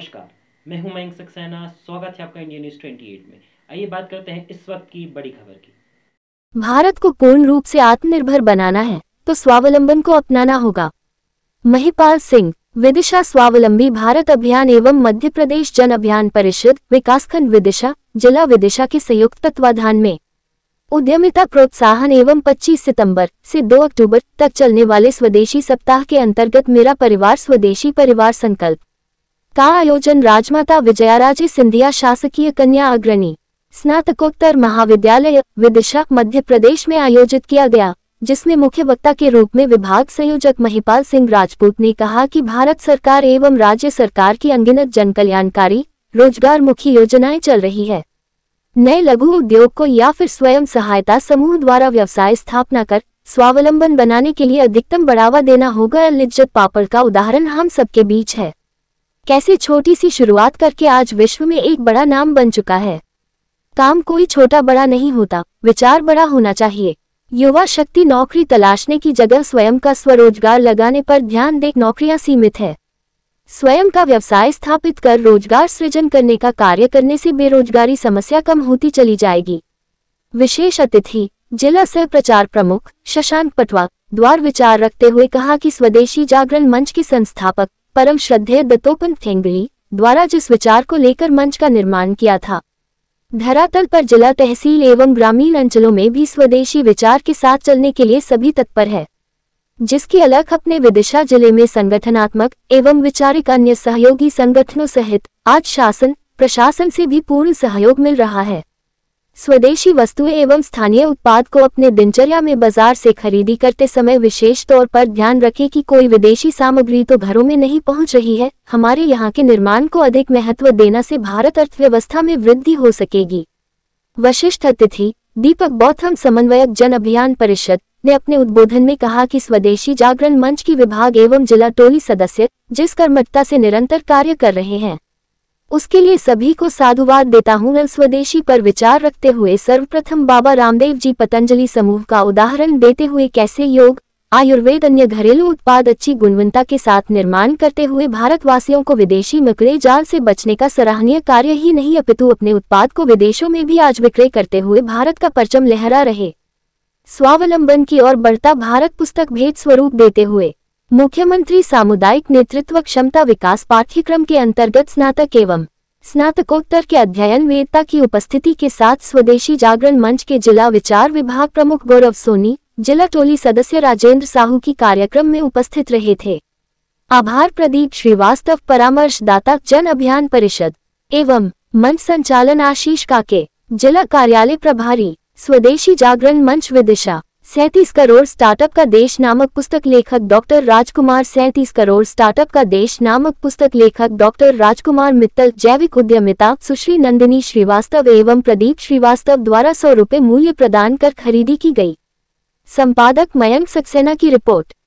नमस्कार मैं हूं मयंक सक्सेना स्वागत है आपका इंडियन न्यूज 28 में आइए बात करते हैं इस वक्त की बड़ी खबर की भारत को पूर्ण रूप से आत्मनिर्भर बनाना है तो स्वावलंबन को अपनाना होगा महिपाल सिंह विदिशा स्वावलंबी भारत अभियान एवं मध्य प्रदेश जन अभियान परिषद विकासखंड विदिशा जिला विदिशा के संयुक्त तत्वाधान में उद्यमिता प्रोत्साहन एवं 25 सितंबर से 2 अक्टूबर तक चलने वाले स्वदेशी सप्ताह के अंतर्गत मेरा परिवार स्वदेशी परिवार संकल्प का आयोजन राजमाता विजयाराजे सिंधिया शासकीय कन्या अग्रणी स्नातकोत्तर महाविद्यालय विदिशा मध्य प्रदेश में आयोजित किया गया जिसमें मुख्य वक्ता के रूप में विभाग संयोजक महिपाल सिंह राजपूत ने कहा कि भारत सरकार एवं राज्य सरकार की अंगिनत जनकल्याणकारी रोजगार मुखी योजनाएं चल रही है नए लघु उद्योग को या फिर स्वयं सहायता समूह द्वारा व्यवसाय स्थापना कर स्वावलंबन बनाने के लिए अधिकतम बढ़ावा देना होगा लिज्जत पापड़ का उदाहरण हम सबके बीच है कैसे छोटी सी शुरुआत करके आज विश्व में एक बड़ा नाम बन चुका है काम कोई छोटा बड़ा नहीं होता विचार बड़ा होना चाहिए युवा शक्ति नौकरी तलाशने की जगह स्वयं का स्वरोजगार लगाने पर ध्यान दे नौकरियां सीमित है स्वयं का व्यवसाय स्थापित कर रोजगार सृजन करने का कार्य करने से बेरोजगारी समस्या कम होती चली जाएगी विशेष अतिथि जिला सह प्रचार प्रमुख शशांक पटवा द्वार विचार रखते हुए कहा कि स्वदेशी जागरण मंच के संस्थापक परम श्रद्धेय दत्तोपन थेंगड़ी द्वारा जिस विचार को लेकर मंच का निर्माण किया था धरातल पर जिला तहसील एवं ग्रामीण अंचलों में भी स्वदेशी विचार के साथ चलने के लिए सभी तत्पर है जिसकी अलग अपने विदिशा जिले में संगठनात्मक एवं विचारिक अन्य सहयोगी संगठनों सहित आज शासन प्रशासन से भी पूर्ण सहयोग मिल रहा है स्वदेशी वस्तुएं एवं स्थानीय उत्पाद को अपने दिनचर्या में बाजार से खरीदी करते समय विशेष तौर पर ध्यान रखें कि कोई विदेशी सामग्री तो घरों में नहीं पहुंच रही है हमारे यहाँ के निर्माण को अधिक महत्व देना से भारत अर्थव्यवस्था में वृद्धि हो सकेगी वशिष्ठ अतिथि दीपक बौथम समन्वयक जन अभियान परिषद ने अपने उद्बोधन में कहा कि स्वदेशी जागरण मंच की विभाग एवं जिला टोली सदस्य जिस कर्मठता से निरंतर कार्य कर रहे हैं उसके लिए सभी को साधुवाद देता हूँ स्वदेशी पर विचार रखते हुए सर्वप्रथम बाबा रामदेव जी पतंजलि समूह का उदाहरण देते हुए कैसे योग आयुर्वेद अन्य घरेलू उत्पाद अच्छी गुणवत्ता के साथ निर्माण करते हुए भारतवासियों को विदेशी मकड़े जाल से बचने का सराहनीय कार्य ही नहीं अपितु अपने उत्पाद को विदेशों में भी आज विक्रय करते हुए भारत का परचम लहरा रहे स्वावलंबन की ओर बढ़ता भारत पुस्तक भेद स्वरूप देते हुए मुख्यमंत्री सामुदायिक नेतृत्व क्षमता विकास पाठ्यक्रम के अंतर्गत स्नातक एवं स्नातकोत्तर के अध्ययन वेदता की उपस्थिति के साथ स्वदेशी जागरण मंच के जिला विचार विभाग प्रमुख गौरव सोनी जिला टोली सदस्य राजेंद्र साहू की कार्यक्रम में उपस्थित रहे थे आभार प्रदीप श्रीवास्तव परामर्शदाता जन अभियान परिषद एवं मंच संचालन आशीष काके जिला कार्यालय प्रभारी स्वदेशी जागरण मंच विदिशा सैंतीस करोड़ स्टार्टअप का देश नामक पुस्तक लेखक डॉक्टर राजकुमार सैंतीस करोड़ स्टार्टअप का देश नामक पुस्तक लेखक डॉक्टर राजकुमार मित्तल जैविक उद्यमिता सुश्री नंदिनी श्रीवास्तव एवं प्रदीप श्रीवास्तव द्वारा सौ रुपये मूल्य प्रदान कर खरीदी की गई संपादक मयंक सक्सेना की रिपोर्ट